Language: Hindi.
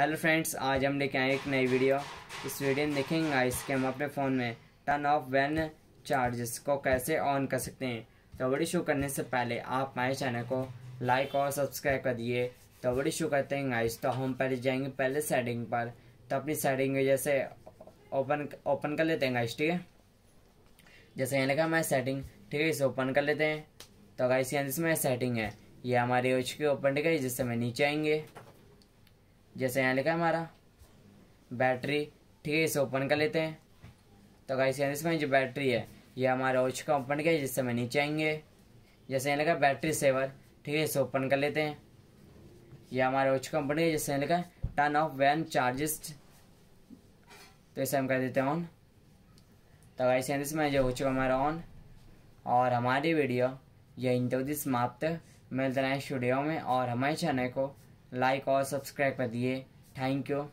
हेलो फ्रेंड्स आज हम लेके आए एक नई वीडियो इस वीडियो में देखेंगे गाइस कि हम अपने फ़ोन में टर्न ऑफ वैन चार्जेस को कैसे ऑन कर सकते हैं तो वीडियो शो करने से पहले आप हमारे चैनल को लाइक और सब्सक्राइब कर दिए तो वीडियो शो करते हैं गाइस तो हम पहले जाएंगे पहले सेटिंग पर तो अपनी सेटिंग में जैसे ओपन ओपन कर लेते हैं गाइस ठीक है जैसे यहाँ लगा हमारी सेटिंग ठीक है इसे ओपन कर लेते हैं तो गाइस यहाँ जिसमें सेटिंग है ये हमारी ओच के ओपन ठीक है जिससे हमें नीचे आएंगे जैसे यहाँ लिखा है हमारा बैटरी ठीक है इसे ओपन कर लेते हैं तो गाइस यहाँ इसमें जो बैटरी है ये हमारा ओच का ओपन किया जिससे हमें नीचे आएंगे जैसे यहाँ लिखा बैटरी सेवर ठीक है इसे ओपन कर लेते हैं यह हमारा ओच कंपनी किया जिससे लिखा है टर्न ऑफ वैन चार्जेस तो इसे हम कर देते हैं ऑन तो गाइस यहाँ इसमें जो हो का हमारा ऑन और हमारी वीडियो यह तो समाप्त मिलते हैं स्टूडियो में और हमारे चैनल को लाइक और सब्सक्राइब कर दिए थैंक यू